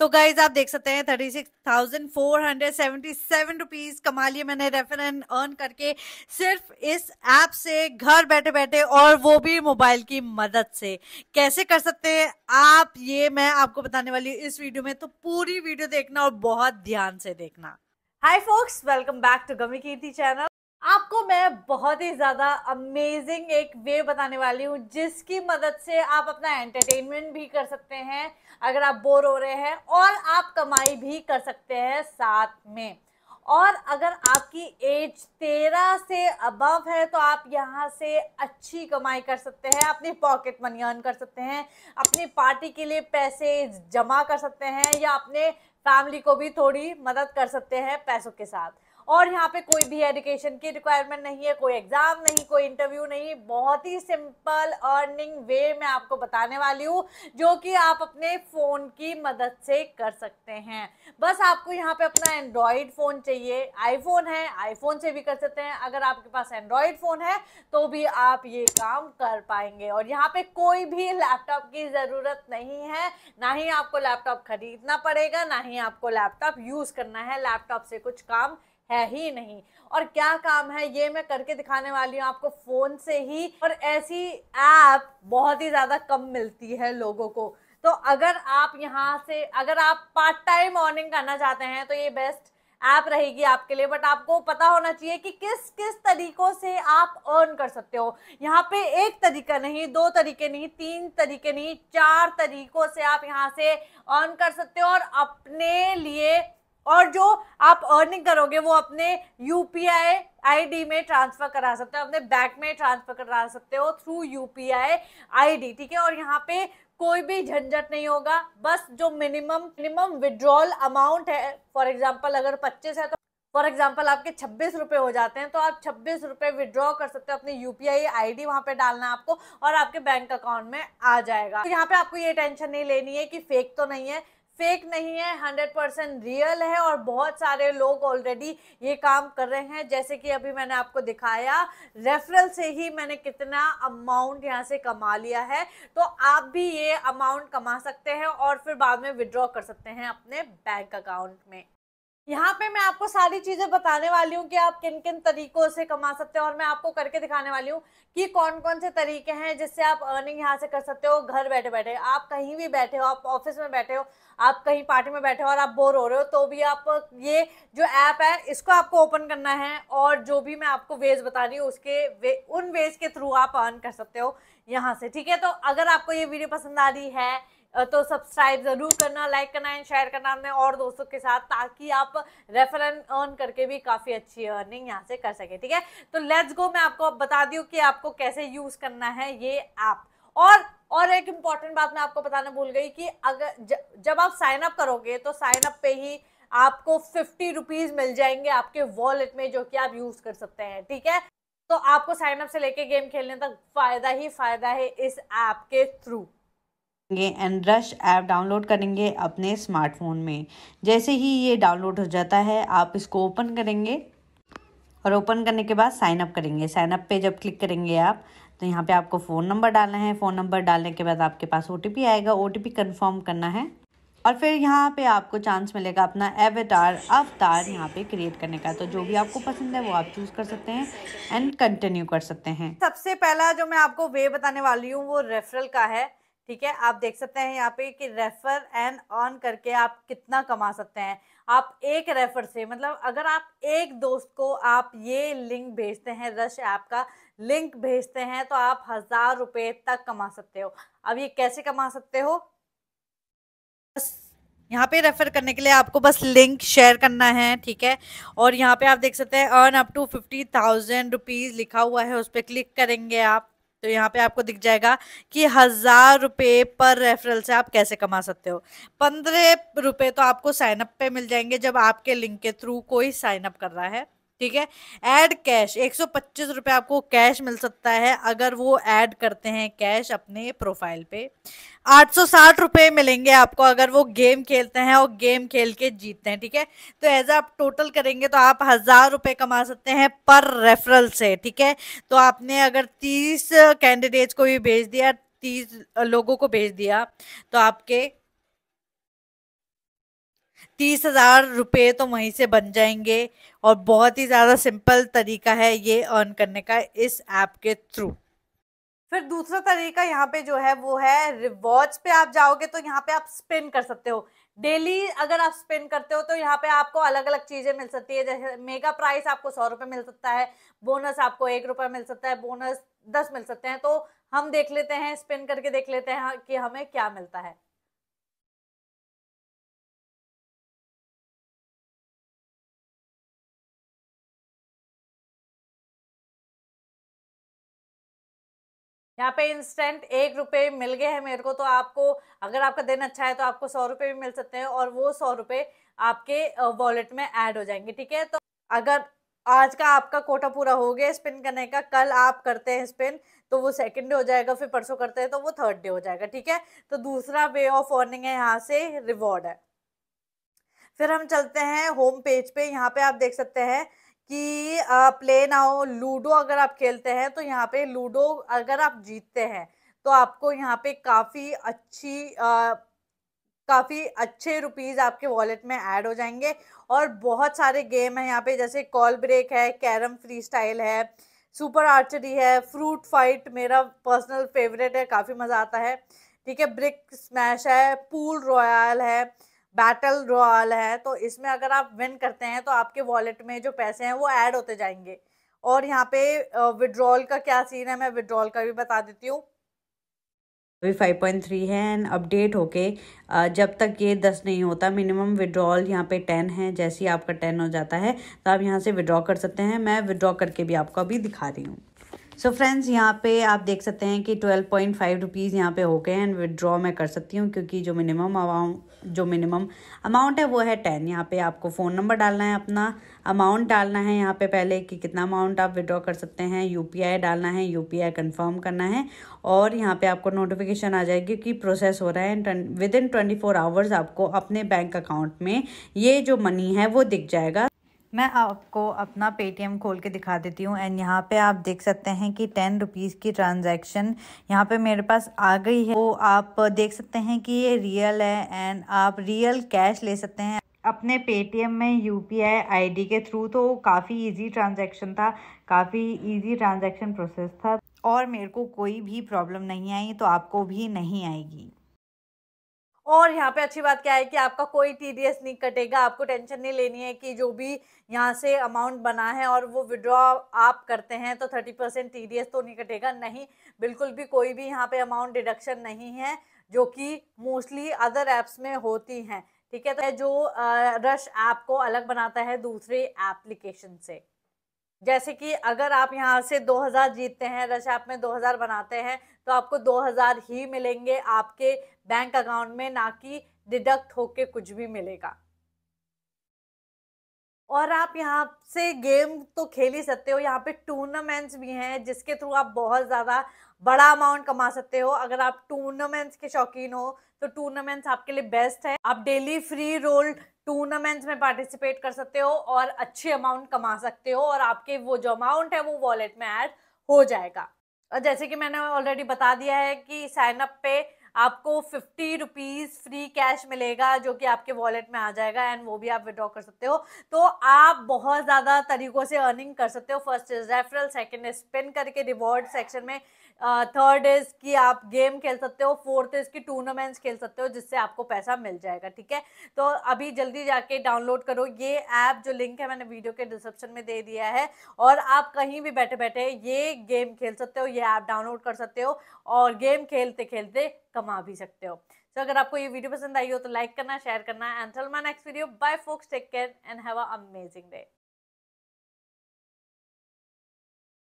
तो गाइज आप देख सकते हैं thirty six thousand four hundred seventy seven rupees कमा लिए मैंने रेफर एंड अर्न करके सिर्फ इस ऐप से घर बैठे बैठे और वो भी मोबाइल की मदद से कैसे कर सकते हैं आप ये मैं आपको बताने वाली हूँ इस वीडियो में तो पूरी वीडियो देखना और बहुत ध्यान से देखना hi folks welcome back to Gummy Kirti channel आपको मैं बहुत ही ज़्यादा अमेजिंग एक वे बताने वाली हूँ जिसकी मदद से आप अपना एंटरटेनमेंट भी कर सकते हैं अगर आप बोर हो रहे हैं और आप कमाई भी कर सकते हैं साथ में और अगर आपकी एज तेरह से अबव है तो आप यहाँ से अच्छी कमाई कर सकते हैं अपनी पॉकेट मनी अर्न कर सकते हैं अपनी पार्टी के लिए पैसे जमा कर सकते हैं या अपने फैमिली को भी थोड़ी मदद कर सकते हैं पैसों के साथ और यहाँ पे कोई भी एजुकेशन की रिक्वायरमेंट नहीं है कोई एग्जाम नहीं कोई इंटरव्यू नहीं बहुत ही सिंपल अर्निंग वे मैं आपको बताने वाली हूँ जो कि आप अपने फ़ोन की मदद से कर सकते हैं बस आपको यहाँ पे अपना एंड्रॉयड फ़ोन चाहिए आईफोन है आईफोन से भी कर सकते हैं अगर आपके पास एंड्रॉयड फ़ोन है तो भी आप ये काम कर पाएंगे और यहाँ पे कोई भी लैपटॉप की ज़रूरत नहीं है ना ही आपको लैपटॉप खरीदना पड़ेगा ना ही आपको लैपटॉप यूज़ करना है लैपटॉप से कुछ काम है ही नहीं और क्या काम है ये मैं करके दिखाने वाली हूँ आपको फोन से ही और ऐसी ऐप बहुत ही ज्यादा कम मिलती है लोगों को तो अगर आप यहाँ से अगर आप पार्ट टाइम अर्निंग करना चाहते हैं तो ये बेस्ट ऐप रहेगी आपके लिए बट आपको पता होना चाहिए कि किस किस तरीकों से आप अर्न कर सकते हो यहाँ पे एक तरीका नहीं दो तरीके नहीं तीन तरीके नहीं चार तरीकों से आप यहाँ से अर्न कर सकते हो और अपने लिए और जो आप अर्निंग करोगे वो अपने यूपीआई आईडी में ट्रांसफर करा सकते हो अपने बैंक में ट्रांसफर करा सकते हो थ्रू यूपीआई आईडी ठीक है और यहाँ पे कोई भी झंझट नहीं होगा बस जो मिनिमम मिनिमम विड्रॉल अमाउंट है फॉर एग्जाम्पल अगर पच्चीस है तो फॉर एग्जाम्पल आपके छब्बीस रुपए हो जाते हैं तो आप छब्बीस रुपए विड्रॉ कर सकते हो अपनी यूपीआई आई डी वहाँ पर डालना है आपको और आपके बैंक अकाउंट में आ जाएगा तो यहाँ पे आपको ये टेंशन नहीं लेनी है कि फेक तो नहीं है फेक नहीं है हंड्रेड परसेंट रियल है और बहुत सारे लोग ऑलरेडी ये काम कर रहे हैं जैसे कि अभी मैंने आपको दिखाया रेफरल से ही मैंने कितना अमाउंट यहाँ से कमा लिया है तो आप भी ये अमाउंट कमा सकते हैं और फिर बाद में विड्रॉ कर सकते हैं अपने बैंक अकाउंट में यहाँ पे मैं आपको सारी चीजें बताने वाली हूँ कि आप किन किन तरीकों से कमा सकते हो और मैं आपको करके दिखाने वाली हूँ कि कौन कौन से तरीके हैं जिससे आप अर्निंग यहाँ से कर सकते हो घर बैठे बैठे आप कहीं भी बैठे हो आप ऑफिस में बैठे हो आप कहीं पार्टी में बैठे हो और आप बोर हो रहे हो तो भी आप ये जो ऐप है इसको आपको ओपन करना है और जो भी मैं आपको वेज बता रही हूँ उसके वे उन वेज के थ्रू आप अर्न कर सकते हो यहाँ से ठीक है तो अगर आपको ये वीडियो पसंद आ रही है तो सब्सक्राइब जरूर करना लाइक करना एंड शेयर करना अपने और दोस्तों के साथ ताकि आप रेफर अर्न करके भी काफ़ी अच्छी अर्निंग यहाँ से कर सके ठीक है तो लेट्स गो मैं आपको बता दी कि आपको कैसे यूज़ करना है ये ऐप और और एक इम्पॉर्टेंट बात मैं आपको बताना भूल गई कि अगर ज, जब आप साइन अप करोगे तो साइन अप पे ही आपको फिफ्टी रुपीज़ मिल जाएंगे आपके वॉलेट में जो कि आप यूज़ कर सकते हैं ठीक है तो आपको साइन अप से लेके गेम खेलने तक फायदा ही फायदा है इस ऐप के थ्रू ये एंड रश ऐप डाउनलोड करेंगे अपने स्मार्टफोन में जैसे ही ये डाउनलोड हो जाता है आप इसको ओपन करेंगे और ओपन करने के बाद साइन अप करेंगे साइन अप पे जब क्लिक करेंगे आप तो यहाँ पे आपको फ़ोन नंबर डालना है फ़ोन नंबर डालने के बाद आपके पास ओ आएगा ओ टी कन्फर्म करना है और फिर यहाँ पे आपको चांस मिलेगा अपना एवेटार अवतार यहाँ पे क्रिएट करने का तो जो भी आपको पसंद है वो आप चूज कर सकते हैं एंड कंटिन्यू कर सकते हैं सबसे पहला जो मैं आपको वे बताने वाली हूँ वो रेफरल का है ठीक है आप देख सकते हैं यहाँ पे कि रेफर एंड ऑन करके आप कितना कमा सकते हैं आप एक रेफर से मतलब अगर आप एक दोस्त को आप ये लिंक भेजते हैं रश ऐप का लिंक भेजते हैं तो आप हज़ार रुपये तक कमा सकते हो अब ये कैसे कमा सकते हो यहाँ पे रेफर करने के लिए आपको बस लिंक शेयर करना है ठीक है और यहाँ पे आप देख सकते हैं earn up to fifty thousand rupees लिखा हुआ है उस पर क्लिक करेंगे आप तो यहाँ पे आपको दिख जाएगा कि हज़ार रुपये पर रेफरल से आप कैसे कमा सकते हो पंद्रह रुपये तो आपको साइनअप पे मिल जाएंगे जब आपके लिंक के थ्रू कोई साइनअप कर रहा है ठीक है ऐड कैश एक सौ पच्चीस रुपये आपको कैश मिल सकता है अगर वो ऐड करते हैं कैश अपने प्रोफाइल पे आठ सौ साठ रुपये मिलेंगे आपको अगर वो गेम खेलते हैं और गेम खेल के जीतते हैं ठीक है तो एज आप टोटल करेंगे तो आप हज़ार रुपये कमा सकते हैं पर रेफरल से ठीक है तो आपने अगर तीस कैंडिडेट्स को भी भेज दिया तीस लोगों को भेज दिया तो आपके तीस हजार रुपये तो वहीं से बन जाएंगे और बहुत ही ज़्यादा सिंपल तरीका है ये अर्न करने का इस ऐप के थ्रू फिर दूसरा तरीका यहाँ पे जो है वो है रिवॉर्च पे आप जाओगे तो यहाँ पे आप स्पिन कर सकते हो डेली अगर आप स्पिन करते हो तो यहाँ पे आपको अलग अलग चीज़ें मिल सकती है जैसे मेगा प्राइस आपको सौ रुपये मिल सकता है बोनस आपको एक रुपये मिल सकता है बोनस दस मिल सकते हैं तो हम देख लेते हैं स्पिन करके देख लेते हैं कि हमें क्या मिलता है यहाँ पे इंस्टेंट एक रुपये मिल गए हैं मेरे को तो आपको अगर आपका दिन अच्छा है तो आपको सौ रुपये भी मिल सकते हैं और वो सौ रुपये आपके वॉलेट में ऐड हो जाएंगे ठीक है तो अगर आज का आपका कोटा पूरा हो गया स्पिन करने का कल आप करते हैं स्पिन तो वो सेकंड डे हो जाएगा फिर परसों करते हैं तो वो थर्ड डे हो जाएगा ठीक है तो दूसरा वे ऑफ अर्निंग है यहाँ से रिवॉर्ड है फिर हम चलते हैं होम पेज पे यहाँ पे आप देख सकते हैं कि प्ले ना हो लूडो अगर आप खेलते हैं तो यहाँ पे लूडो अगर आप जीतते हैं तो आपको यहाँ पे काफ़ी अच्छी आ, काफ़ी अच्छे रुपीज़ आपके वॉलेट में ऐड हो जाएंगे और बहुत सारे गेम हैं यहाँ पे जैसे कॉल ब्रेक है कैरम फ्री स्टाइल है सुपर आर्चरी है फ्रूट फाइट मेरा पर्सनल फेवरेट है काफ़ी मज़ा आता है ठीक है ब्रिक स्मैश है पूल रॉयल है बैटल रॉयल है तो इसमें अगर आप विन करते हैं तो आपके वॉलेट में जो पैसे हैं वो ऐड होते जाएंगे और यहाँ पे विड्रॉल का क्या सीन है मैं विड्रॉल का भी बता देती हूँ अभी तो थ्री है एंड अपडेट होके जब तक ये दस नहीं होता मिनिमम विड्रॉल यहाँ पे टेन है जैसे ही आपका टेन हो जाता है तो आप यहाँ से विड्रॉ कर सकते हैं मैं विड्रॉ करके भी आपको अभी दिखा रही हूँ सो फ्रेंड्स यहाँ पे आप देख सकते हैं कि ट्वेल्व पॉइंट फाइव रुपीज़ यहाँ पे हो गए हैं एंड विदड्रॉ मैं कर सकती हूँ क्योंकि जो मिनिमम अमाउंट जो मिनिमम अमाउंट है वो है टेन यहाँ पे आपको फ़ोन नंबर डालना है अपना अमाउंट डालना है यहाँ पे पहले कि कितना अमाउंट आप विड्रॉ कर सकते हैं यू डालना है यू पी करना है और यहाँ पे आपको नोटिफिकेशन आ जाएगी कि प्रोसेस हो रहा है within twenty four hours आपको अपने बैंक अकाउंट में ये जो मनी है वो दिख जाएगा मैं आपको अपना पेटीएम खोल के दिखा देती हूँ एंड यहाँ पे आप देख सकते हैं कि टेन रुपीज़ की ट्रांजैक्शन यहाँ पे मेरे पास आ गई है तो आप देख सकते हैं कि ये रियल है एंड आप रियल कैश ले सकते हैं अपने पेटीएम में U P I I D के थ्रू तो काफ़ी इजी ट्रांजैक्शन था काफ़ी इजी ट्रांजैक्शन प्रोसेस था और मेरे को कोई भी प्रॉब्लम नहीं आई तो आपको भी नहीं आएगी और यहाँ पे अच्छी बात क्या है कि आपका कोई टी नहीं कटेगा आपको टेंशन नहीं लेनी है कि जो भी यहाँ से अमाउंट बना है और वो विड्रॉ आप करते हैं तो थर्टी परसेंट टी तो नहीं कटेगा नहीं बिल्कुल भी कोई भी यहाँ पे अमाउंट डिडक्शन नहीं है जो कि मोस्टली अदर ऐप्स में होती हैं ठीक है तो जो रश ऐप को अलग बनाता है दूसरे एप्लीकेशन से जैसे कि अगर आप यहाँ से 2000 जीतते हैं रश ऐप में 2000 बनाते हैं तो आपको 2000 ही मिलेंगे आपके बैंक अकाउंट में ना कि डिडक्ट होके कुछ भी मिलेगा और आप यहाँ से गेम तो खेल ही सकते हो यहाँ पे टूर्नामेंट्स भी हैं जिसके थ्रू आप बहुत ज़्यादा बड़ा अमाउंट कमा सकते हो अगर आप टूर्नामेंट्स के शौकीन हो तो टूर्नामेंट्स आपके लिए बेस्ट है आप डेली फ्री रोल टूर्नामेंट्स में पार्टिसिपेट कर सकते हो और अच्छे अमाउंट कमा सकते हो और आपके वो जो अमाउंट है वो वॉलेट में ऐड हो जाएगा और जैसे कि मैंने ऑलरेडी बता दिया है कि साइनअप पे आपको फिफ्टी रुपीज़ फ्री कैश मिलेगा जो कि आपके वॉलेट में आ जाएगा एंड वो भी आप विड्रॉ कर सकते हो तो आप बहुत ज़्यादा तरीक़ों से अर्निंग कर सकते हो first is referral second is spin करके रिवॉर्ड सेक्शन में थर्ड uh, इज कि आप गेम खेल सकते हो फोर्थ इज कि टूर्नामेंट्स खेल सकते हो जिससे आपको पैसा मिल जाएगा ठीक है तो अभी जल्दी जाके डाउनलोड करो ये ऐप जो लिंक है मैंने वीडियो के डिस्क्रिप्शन में दे दिया है और आप कहीं भी बैठे बैठे ये गेम खेल सकते हो ये ऐप डाउनलोड कर सकते हो और गेम खेलते खेलते कमा भी सकते हो तो अगर आपको ये वीडियो पसंद आई हो तो लाइक करना शेयर करना and till my next video bye folks take care and have a amazing day